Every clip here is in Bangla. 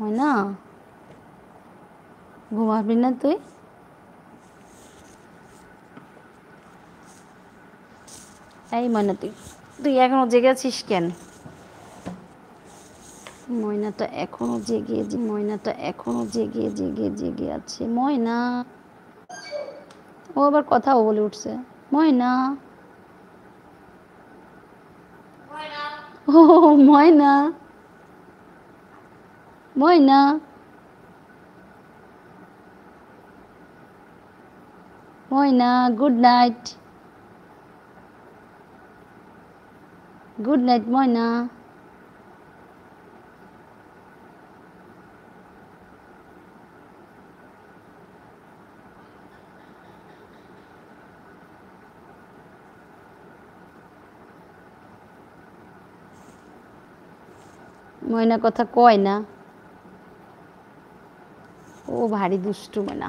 হয় না ঘুমাবি না তুই এই ময়না তুই তুই এখনো জেগে আছিস কেন ময়না তো এখনো জেগে ময়না তো এখনো জেগে জেগে জেগে আছে ময়না ও আবার কথাও বলে উঠছে ময়না ও ময়না mỗi nơ mỗi nơ good night good night mỗi nơ có কথা কয় না ভারী দুষ্টু না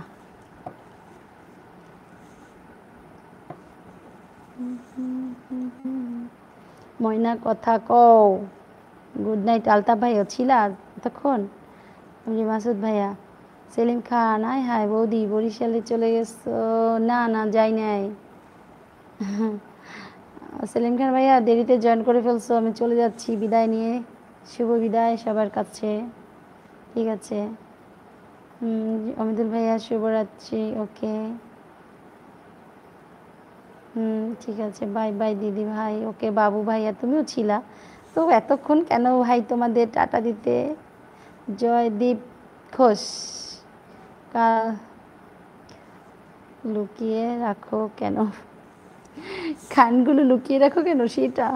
ময়না কথা কও গুড নাইট আলতা ভাই ছিলা তখন আমি মাসুদ ভাইয়া সেলিম খান আয় হায় বৌদি বরিশালে চলে গেছ না না যাই নাই সেলিম খান ভাইয়া দেরিতে জয়েন করে ফেলছো আমি চলে যাচ্ছি বিদায় নিয়ে শুভ বিদায় সবার কাছে ঠিক আছে অমিতুল ভাইয়া শুভরাত্রি ওকে হুম ঠিক আছে বাই বাই দিদি ভাই ওকে বাবু ভাইয়া তুমিও ছিলা তো এতক্ষণ কেন ভাই তোমাদের টাটা দিতে জয়দীপ ঘোষ কাল লুকিয়ে রাখো কেন খানগুলো লুকিয়ে রাখো কেন সেটা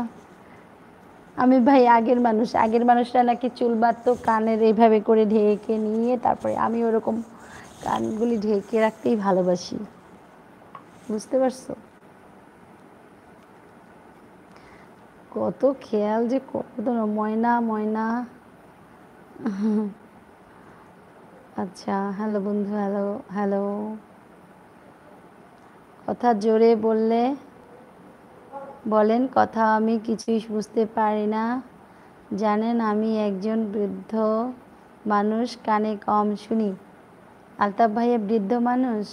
আমি ভাই আগের মানুষ আগের মানুষরা নাকি চুল বাড়তো কানের এইভাবে করে ঢেকে নিয়ে তারপরে আমি ওরকম কানগুলি ঢেকে রাখতেই ভালোবাসি বুঝতে পারছো কত খেয়াল যে কত ময়না ময়না আচ্ছা হ্যালো বন্ধু হ্যালো হ্যালো কথা জোরে বললে বলেন কথা আমি কিছুই বুঝতে পারি না জানেন আমি একজন বৃদ্ধ মানুষ কানে কম শুনি আলতাফ ভাইয়া বৃদ্ধ মানুষ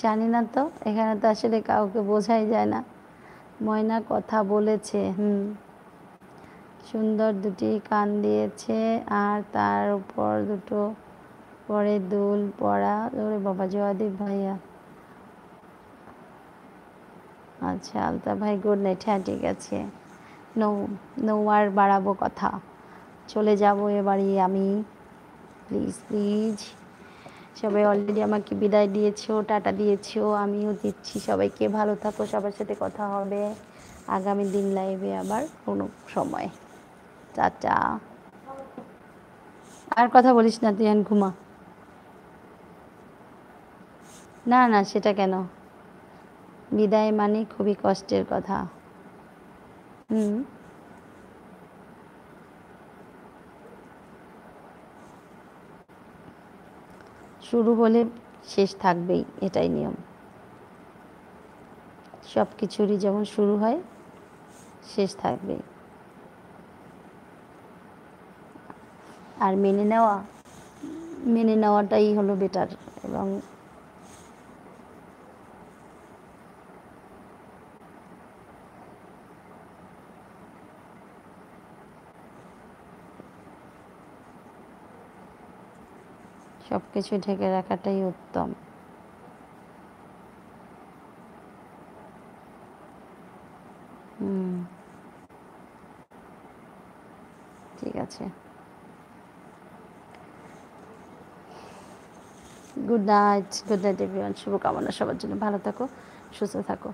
জানি না তো এখানে তো আসলে কাউকে বোঝাই যায় না ময়না কথা বলেছে হুম সুন্দর দুটি কান দিয়েছে আর তার উপর দুটো পরে দুল পড়া ওরে বাবা জয়াদীপ ভাইয়া আচ্ছা আলতা ভাই গুড নাইট হ্যাঁ ঠিক আছে নৌ নৌ আর বাড়াবো কথা চলে যাব এবারে আমি প্লিজ প্লিজ সবাই অলরেডি আমাকে বিদায় দিয়েছো টাটা দিয়েছো আমিও দিচ্ছি সবাইকে ভালো থাকো সবার সাথে কথা হবে আগামী দিন লাইভে আবার কোনো সময় টাটা আর কথা বলিস না তুই ঘুমা না না সেটা কেন বিদায় মানে খুবই কষ্টের কথা হুম শুরু হলে শেষ থাকবেই এটাই নিয়ম সব কিছুরই যেমন শুরু হয় শেষ থাকবেই আর মেনে নেওয়া মেনে নেওয়াটাই হলো বেটার এবং সব কিছু ঢেকে রাখাটাই উত্তম হুম ঠিক আছে good night good night everyone শুভকামনা সবার জন্য ভালো থাকো সুস্থ থাকো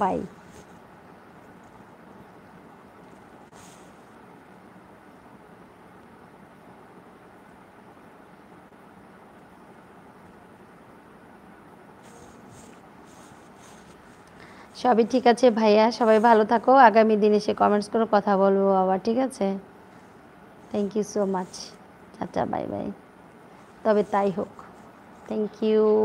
বাই সবই ঠিক আছে ভাইয়া সবাই ভালো থাকো আগামী দিনে এসে কমেন্টস করে কথা বলবো আবার ঠিক আছে থ্যাংক ইউ সো মাচ আচ্ছা বাই বাই তবে তাই হোক থ্যাংক ইউ